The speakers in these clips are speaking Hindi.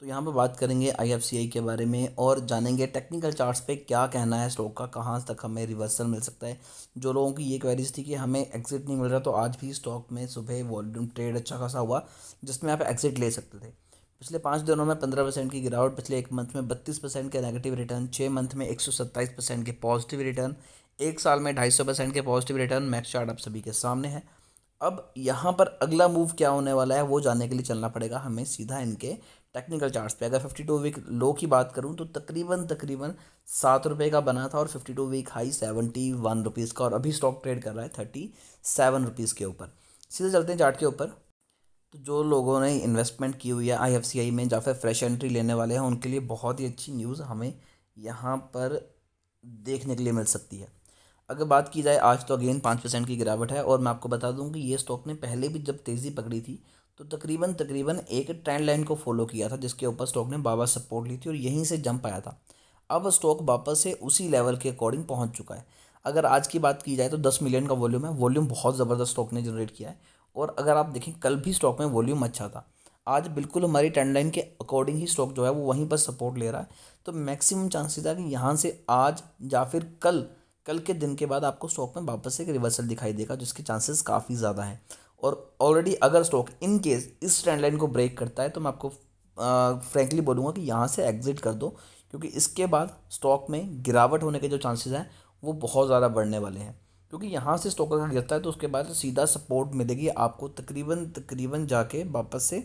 तो यहाँ पर बात करेंगे आई के बारे में और जानेंगे टेक्निकल चार्ट्स पे क्या कहना है स्टॉक का कहाँ तक हमें रिवर्सल मिल सकता है जो लोगों की ये क्वेरीज थी कि हमें एग्जिट नहीं मिल रहा तो आज भी स्टॉक में सुबह वॉल्यूम ट्रेड अच्छा खासा हुआ जिसमें आप एग्जिट ले सकते थे पिछले पाँच दिनों में पंद्रह परसेंट की गिरावट पिछले एक मंथ में बत्तीस परसेंट के नेगेटिव रिटर्न छः मंथ में एक सौ सत्ताईस परसेंट के पॉजिटिव रिटर्न एक साल में ढाई सौ परसेंट के पॉजिटिव रिटर्न मैक्स चार्ट आप सभी के सामने है अब यहाँ पर अगला मूव क्या होने वाला है वो जानने के लिए चलना पड़ेगा हमें सीधा इनके टेक्निकल चार्ट्स पे अगर फिफ्टी टू वीक लो की बात करूँ तो तकरीबन तकरीबन सात रुपये का बना था और fifty two week high seventy one rupees का और अभी स्टॉक ट्रेड कर रहा है थर्टी सेवन रुपीज़ के ऊपर सीधे चलते हैं चार्ट के ऊपर तो जो लोगों ने इन्वेस्टमेंट की हुई है आई में या फिर फ्रेश एंट्री लेने वाले हैं उनके लिए बहुत ही अच्छी न्यूज़ हमें यहाँ पर देखने के लिए मिल सकती है अगर बात की जाए आज तो अगेन पाँच परसेंट की गिरावट है और मैं आपको बता दूं कि ये स्टॉक ने पहले भी जब तेज़ी पकड़ी थी तो तकरीबन तकरीबन एक ट्रेंड लाइन को फॉलो किया था जिसके ऊपर स्टॉक ने बाबा सपोर्ट ली थी और यहीं से जंप आया था अब स्टॉक वापस से उसी लेवल के अकॉर्डिंग पहुँच चुका है अगर आज की बात की जाए तो दस मिलियन का वॉल्यूम है वॉल्यूम बहुत ज़बरदस्त स्टॉक ने जनरेट किया है और अगर आप देखें कल भी स्टॉक में वॉल्यूम अच्छा था आज बिल्कुल हमारी ट्रेंड लाइन के अकॉर्डिंग ही स्टॉक जो है वो वहीं पर सपोर्ट ले रहा है तो मैक्सिमम चांसेस है कि यहाँ से आज या फिर कल कल के दिन के बाद आपको स्टॉक में वापस एक रिवर्सल दिखाई देगा जिसके चांसेस काफ़ी ज़्यादा हैं और ऑलरेडी अगर स्टॉक इन केस इस ट्रेंड लाइन को ब्रेक करता है तो मैं आपको फ्रेंकली बोलूँगा कि यहाँ से एग्जिट कर दो क्योंकि इसके बाद स्टॉक में गिरावट होने के जो चांसेस हैं वो बहुत ज़्यादा बढ़ने वाले हैं क्योंकि यहाँ से स्टॉक अगर गिरता है तो उसके बाद सीधा सपोर्ट मिलेगी आपको तकरीबन तकरीबन जाके वापस से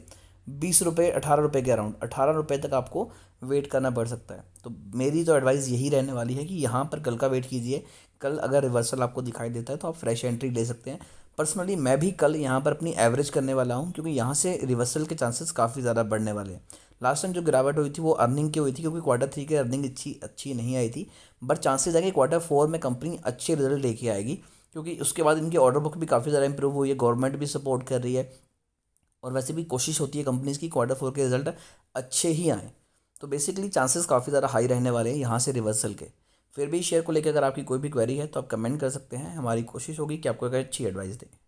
बीस रुपये अठारह रुपये के अराउंड अठारह रुपये तक आपको वेट करना पड़ सकता है तो मेरी तो एडवाइस यही रहने वाली है कि यहाँ पर कल का वेट कीजिए कल अगर रिवर्सल आपको दिखाई देता है तो आप फ्रेश एंट्री ले सकते हैं पर्सनली मैं भी कल यहाँ पर अपनी एवरेज करने वाला हूँ क्योंकि यहाँ से रिवर्सल के चांसेस काफ़ी ज़्यादा बढ़ने वाले हैं लास्ट टाइम जो गिरावट हुई थी वो अर्निंग की हुई थी क्योंकि क्वार्टर थ्री की अर्निंग अच्छी अच्छी नहीं आई थी बट चांसेस है कि क्वार्टर फोर में कंपनी अच्छे रिजल्ट लेके आएगी क्योंकि उसके बाद इनकी ऑर्डर बुक भी काफ़ी ज़्यादा इंप्रूव हुई है गवर्नमेंट भी सपोर्ट कर रही है और वैसे भी कोशिश होती है कंपनीज़ की क्वार्टर फोर के रिजल्ट अच्छे ही आएँ तो बेसिकली चांसेस काफ़ी ज़्यादा हाई रहने वाले हैं यहाँ से रिवर्सल के फिर भी शेयर को लेकर अगर आपकी कोई भी क्वेरी है तो आप कमेंट कर सकते हैं हमारी कोशिश होगी कि आपको एक अच्छी एडवाइस दें